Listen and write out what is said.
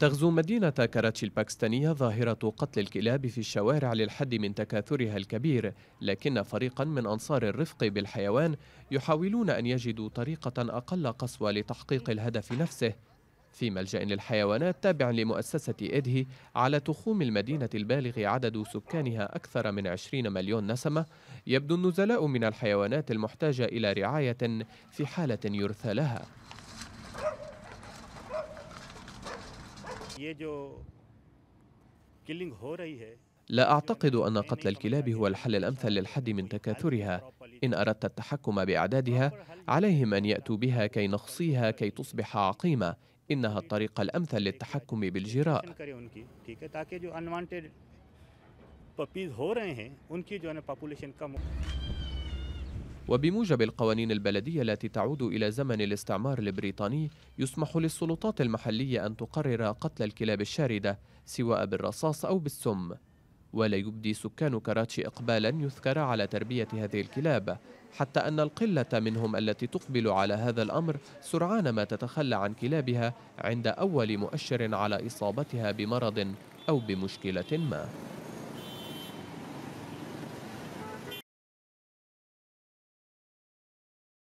تغزو مدينة كراتشي الباكستانية ظاهرة قتل الكلاب في الشوارع للحد من تكاثرها الكبير، لكن فريقا من أنصار الرفق بالحيوان يحاولون أن يجدوا طريقة أقل قسوة لتحقيق الهدف نفسه. في ملجأ للحيوانات تابع لمؤسسة إدهي على تخوم المدينة البالغ عدد سكانها أكثر من 20 مليون نسمة، يبدو النزلاء من الحيوانات المحتاجة إلى رعاية في حالة يرثى لها. لا أعتقد أن قتل الكلاب هو الحل الأمثل للحد من تكاثرها إن أردت التحكم بأعدادها عليهم أن يأتوا بها كي نخصيها كي تصبح عقيمة إنها الطريقة الأمثل للتحكم بالجراء وبموجب القوانين البلدية التي تعود إلى زمن الاستعمار البريطاني يسمح للسلطات المحلية أن تقرر قتل الكلاب الشاردة سواء بالرصاص أو بالسم ولا يبدي سكان كراتشي إقبالا يذكر على تربية هذه الكلاب حتى أن القلة منهم التي تقبل على هذا الأمر سرعان ما تتخلى عن كلابها عند أول مؤشر على إصابتها بمرض أو بمشكلة ما